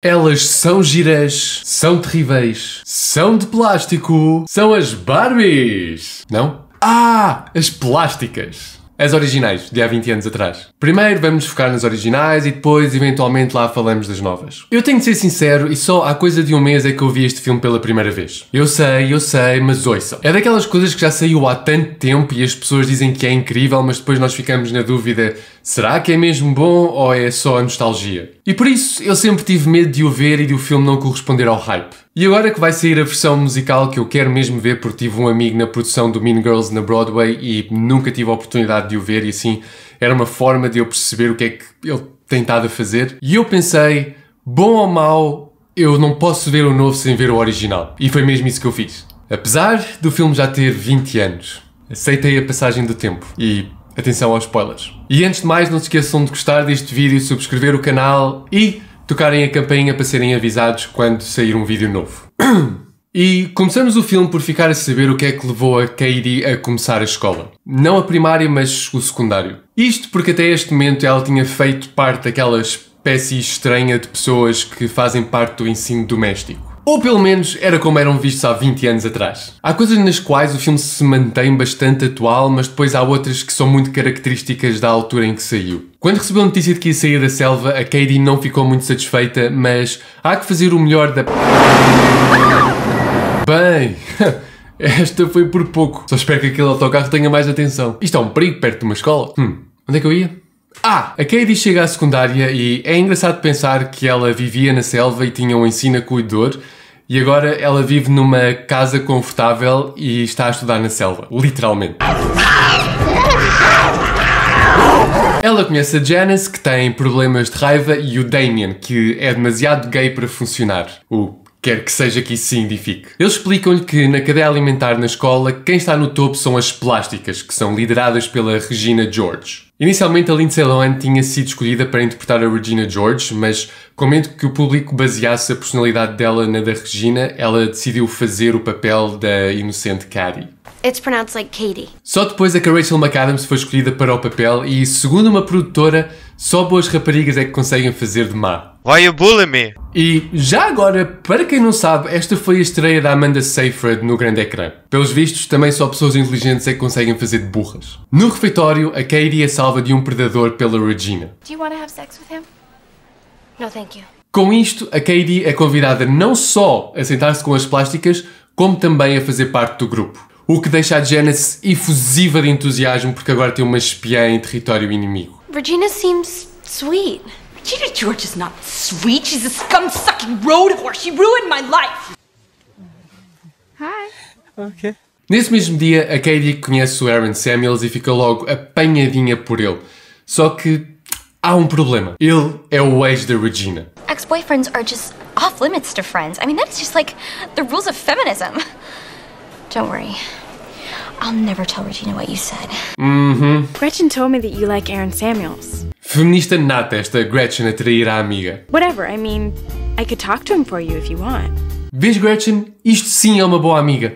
Elas são girés, são terríveis, são de plástico, são as Barbies! Não? Ah! As plásticas! As originais, de há 20 anos atrás. Primeiro vamos focar nas originais e depois, eventualmente, lá falamos das novas. Eu tenho de ser sincero e só há coisa de um mês é que eu vi este filme pela primeira vez. Eu sei, eu sei, mas ouçam. É daquelas coisas que já saiu há tanto tempo e as pessoas dizem que é incrível, mas depois nós ficamos na dúvida Será que é mesmo bom ou é só a nostalgia? E por isso eu sempre tive medo de o ver e de o filme não corresponder ao hype. E agora que vai sair a versão musical que eu quero mesmo ver porque tive um amigo na produção do Mean Girls na Broadway e nunca tive a oportunidade de o ver e assim era uma forma de eu perceber o que é que ele tem estado a fazer. E eu pensei, bom ou mal, eu não posso ver o novo sem ver o original. E foi mesmo isso que eu fiz. Apesar do filme já ter 20 anos, aceitei a passagem do tempo e atenção aos spoilers. E antes de mais, não se esqueçam de gostar deste vídeo, subscrever o canal e tocarem a campainha para serem avisados quando sair um vídeo novo. E começamos o filme por ficar a saber o que é que levou a Katie a começar a escola. Não a primária, mas o secundário. Isto porque até este momento ela tinha feito parte daquela espécie estranha de pessoas que fazem parte do ensino doméstico. Ou pelo menos era como eram vistos há 20 anos atrás. Há coisas nas quais o filme se mantém bastante atual, mas depois há outras que são muito características da altura em que saiu. Quando recebeu a notícia de que ia sair da selva, a Katie não ficou muito satisfeita, mas há que fazer o melhor da. Bem. Esta foi por pouco. Só espero que aquele autocarro tenha mais atenção. Isto é um perigo perto de uma escola. Hum, onde é que eu ia? Ah, a Katie chega à secundária e é engraçado pensar que ela vivia na selva e tinha um ensino acolhedor, e agora ela vive numa casa confortável e está a estudar na selva, literalmente. Ela conhece a Janice, que tem problemas de raiva, e o Damien, que é demasiado gay para funcionar. O quer que seja que isso signifique. Eles explicam-lhe que na cadeia alimentar na escola, quem está no topo são as plásticas, que são lideradas pela Regina George. Inicialmente, a Lindsay Lohan tinha sido escolhida para interpretar a Regina George, mas com medo que o público baseasse a personalidade dela na da Regina, ela decidiu fazer o papel da inocente Caddy. It's pronounced like Katie. Só depois é que a Rachel McAdams foi escolhida para o papel e, segundo uma produtora, só boas raparigas é que conseguem fazer de má. Why you bullying me? E já agora, para quem não sabe, esta foi a estreia da Amanda Seyfried no grande ecrã. Pelos vistos, também só pessoas inteligentes é que conseguem fazer de burras. No refeitório, a Katie é salva de um predador pela Regina. Do you want to have sex with him? No, thank you. Com isto, a Katie é convidada não só a sentar-se com as plásticas, como também a fazer parte do grupo. O que deixa a Janice efusiva de entusiasmo porque agora tem uma espiã em território inimigo. Regina seems sweet. Peter George is not sweet. She's a scum-sucking road whore. She ruined my life. Hi. Ok. Nesse mesmo dia, a Katie conhece o Aaron Samuels e fica logo apanhadinha por ele. Só que há um problema. Ele é o ex da Regina. Ex-boyfriends are just off limits to friends. I mean, that is just like the rules of feminism. Don't worry. I'll never tell Regina what you said. Mm-hmm. Gretchen told me that you like Aaron Samuels. Feminista nata esta Gretchen a trair a amiga. Whatever, I mean, I could talk to him for you if you want. Vês, Gretchen? Isto sim é uma boa amiga.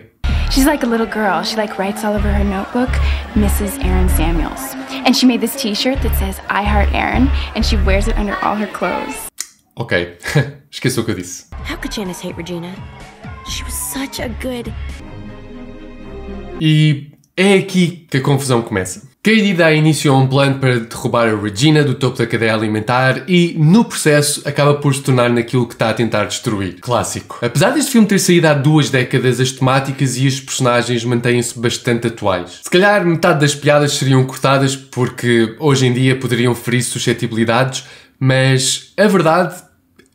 She's like a little girl. She like writes all over her notebook, Mrs. Aaron Samuels. And she made this t-shirt that says I heart Aaron and she wears it under all her clothes. Ok, esqueceu o que eu disse. How could Janice hate Regina? She was such a good E é aqui que a confusão começa. Katie dá início a um plano para derrubar a Regina do topo da cadeia alimentar e, no processo, acaba por se tornar naquilo que está a tentar destruir. Clássico. Apesar deste filme ter saído há duas décadas, as temáticas e os personagens mantêm-se bastante atuais. Se calhar metade das piadas seriam cortadas porque hoje em dia poderiam ferir suscetibilidades, mas a verdade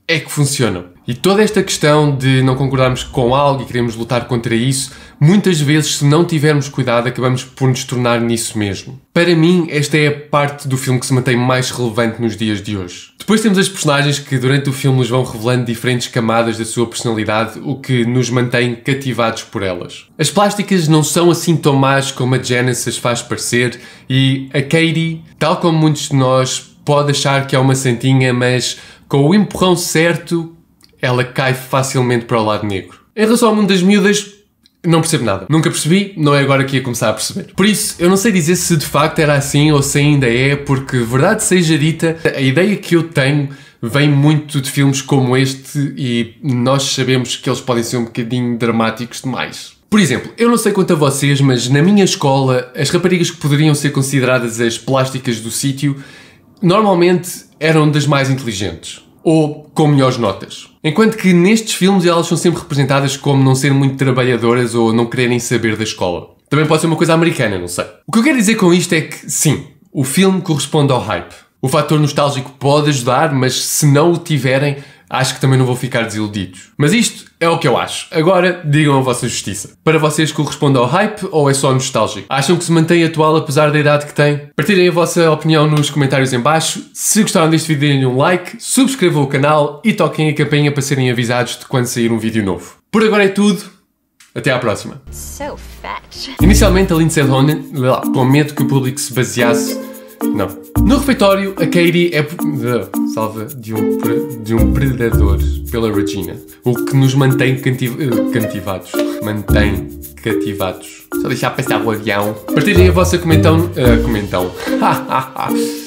é que funcionam. E toda esta questão de não concordarmos com algo e queremos lutar contra isso, muitas vezes, se não tivermos cuidado, acabamos por nos tornar nisso mesmo. Para mim, esta é a parte do filme que se mantém mais relevante nos dias de hoje. Depois temos as personagens que durante o filme nos vão revelando diferentes camadas da sua personalidade, o que nos mantém cativados por elas. As plásticas não são assim tão más como a Genesis faz parecer, e a Katie, tal como muitos de nós, pode achar que é uma santinha, mas com o empurrão certo ela cai facilmente para o lado negro. Em relação ao mundo das miúdas, não percebo nada. Nunca percebi, não é agora que ia começar a perceber. Por isso, eu não sei dizer se de facto era assim ou se ainda é, porque, verdade seja dita, a ideia que eu tenho vem muito de filmes como este e nós sabemos que eles podem ser um bocadinho dramáticos demais. Por exemplo, eu não sei quanto a vocês, mas na minha escola, as raparigas que poderiam ser consideradas as plásticas do sítio normalmente eram das mais inteligentes ou com melhores notas. Enquanto que nestes filmes elas são sempre representadas como não serem muito trabalhadoras ou não quererem saber da escola. Também pode ser uma coisa americana, não sei. O que eu quero dizer com isto é que, sim, o filme corresponde ao hype. O fator nostálgico pode ajudar, mas se não o tiverem, acho que também não vou ficar desiludidos. Mas isto é o que eu acho. Agora digam a vossa justiça. Para vocês corresponde ao hype ou é só nostálgico? Acham que se mantém atual apesar da idade que tem? Partilhem a vossa opinião nos comentários em baixo. Se gostaram deste vídeo, deem um like, subscrevam o canal e toquem a campainha para serem avisados de quando sair um vídeo novo. Por agora é tudo. Até à próxima. So Inicialmente, a Lindsay Lohan, com medo que o público se baseasse não. No refeitório, a Katie é salva de um, de um predador pela Regina, o que nos mantém cantiv eh, cantivados. Mantém cativados. Só deixar passar o avião. Partilhem a vossa comentão. Uh, eh, comentão.